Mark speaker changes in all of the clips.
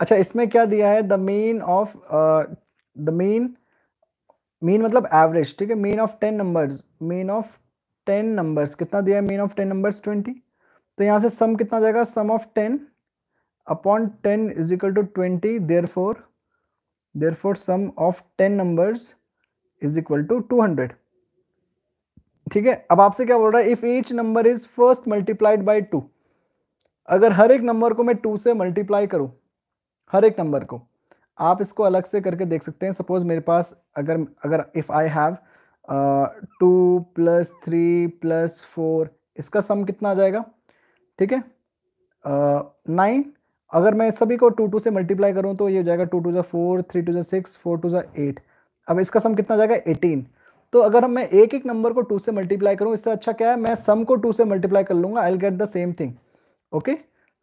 Speaker 1: अच्छा इसमें क्या दिया है the mean of the mean mean मतलब एवरेज ठीक है mean of ten numbers mean of ten numbers कितना दिया है mean of ten numbers twenty तो यहाँ से सम कितना जाएगा sum of ten upon ten is equal to twenty there four there four sum of ten numbers is equal to two hundred ठीक है अब आपसे क्या बोल रहा है if each number is first multiplied by two अगर हर एक नंबर को मैं टू से मल्टीप्लाई करूं हर एक नंबर को आप इसको अलग से करके देख सकते हैं सपोज मेरे पास अगर अगर if I have two plus three plus four इसका सम कितना आ जाएगा ठीक है नाइन uh, अगर मैं सभी को टू टू से मल्टीप्लाई करूं तो ये हो जाएगा टू टू जो फोर थ्री टू जो सिक्स फोर टू जो एट अब इसका सम कितना आ जाएगा एटीन तो अगर हम मैं एक एक नंबर को टू से मल्टीप्लाई करूँ इससे अच्छा क्या है मैं सम को टू से मल्टीप्लाई कर लूँगा I get the same thing okay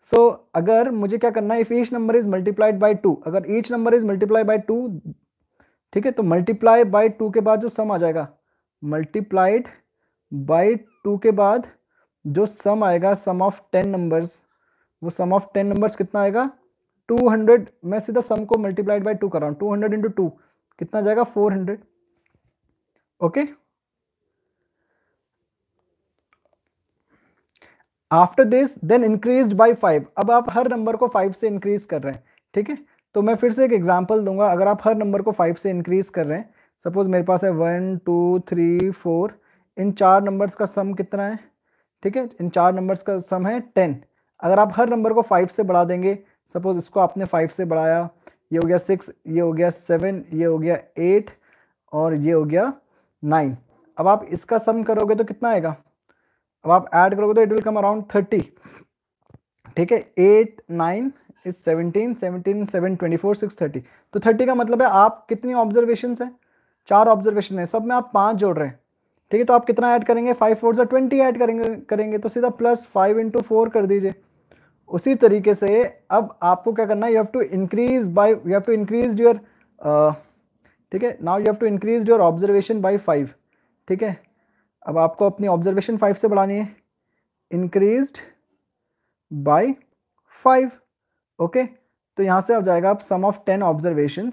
Speaker 1: so अगर मुझे क्या करना है if each number is multiplied by two अगर each number is multiply by two ठीक है तो मल्टीप्लाई बाई टू के बाद जो सम आ जाएगा मल्टीप्लाइड बाई टू के बाद जो सम आएगा सम ऑफ टेन नंबर्स वो सम ऑफ टेन नंबर्स कितना आएगा टू हंड्रेड मैं सीधा सम को मल्टीप्लाइड बाई टू कर रहा हूँ टू हंड्रेड इंटू टू कितना जाएगा four hundred okay after this then increase by five अब आप हर नंबर को फाइव से इंक्रीज कर रहे हैं ठीक है तो मैं फिर से एक एग्जाम्पल दूंगा अगर आप हर नंबर को फाइव से इंक्रीज कर रहे हैं सपोज मेरे पास है वन टू थ्री फोर इन चार नंबर्स का सम कितना है ठीक है इन चार नंबर्स का सम है टेन अगर आप हर नंबर को फाइव से बढ़ा देंगे सपोज इसको आपने फाइव से बढ़ाया ये हो गया सिक्स ये हो गया सेवन ये हो गया एट और ये हो गया नाइन अब आप इसका सम करोगे तो कितना आएगा अब आप ऐड करोगे तो it will come around thirty ठीक है eight nine is seventeen seventeen seven twenty four six thirty तो थर्टी का मतलब है आप कितनी ऑब्जर्वेशन है चार ऑब्जर्वेशन है सब में आप पाँच जोड़ रहे हैं ठीक है तो आप कितना ऐड करेंगे फाइव फोर सा ट्वेंटी ऐड करेंगे करेंगे तो सीधा प्लस फाइव इंटू फोर कर दीजिए उसी तरीके से अब आपको क्या करना है you have to increase by you have to increase your ठीक है now you have to increase your observation by five ठीक है अब आपको अपनी ऑब्जर्वेशन फाइव से बढ़ानी है इंक्रीज बाई फाइव ओके तो यहाँ से आप जाएगा आप सम ऑफ टेन ऑब्जर्वेशन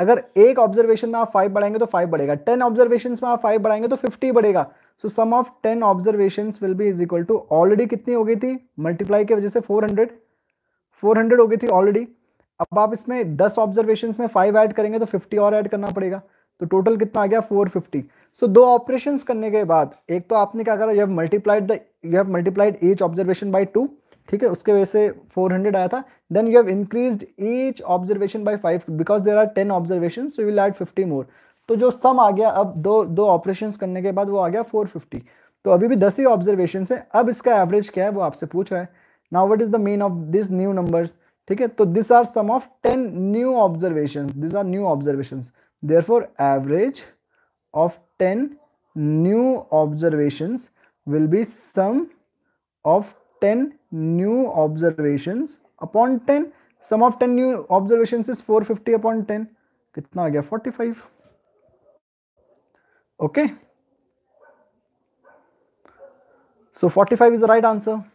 Speaker 1: अगर एक ऑब्जर्वेशन में आप फाइव बढ़ाएंगे तो फाइव बढ़ेगा टेन ऑब्जर्वेशन में आप फाइव बढ़ाएंगे तो फिफ्टी बढ़ेगा so sum of ten observation will be is equal to already कितनी हो गई थी मल्टीप्लाई की वजह से फोर हंड्रेड फोर हंड्रेड हो गई थी ऑलरेडी अब आप इसमें दस ऑब्जर्वेशन में फाइव ऐड करेंगे तो फिफ्टी और ऐड करना पड़ेगा तो टोटल कितना आ गया फोर फिफ्टी सो दो ऑपरेशन करने के बाद एक तो आपने क्या करा you have multiplied the you have multiplied each observation by two ठीक है उसके वजह से 400 आया था then you have increase each observation by five because there are ten observation so will add fifty more तो जो सम आ गया अब दो दो ऑपरेशन करने के बाद वो आ गया फिफ्टी तो अभी भी दस ही ऑब्जर्वेशन है अब इसका एवरेज क्या है वो आपसे पूछ रहा है now what is the mean of this new numbers ठीक है तो this are sum of ten new observation this are new observation therefore average of ten new observation will be sum of ten new observation upon ten sum of ten new observation is four fifty upon ten कितना आ गया forty five okay so forty five is the right answer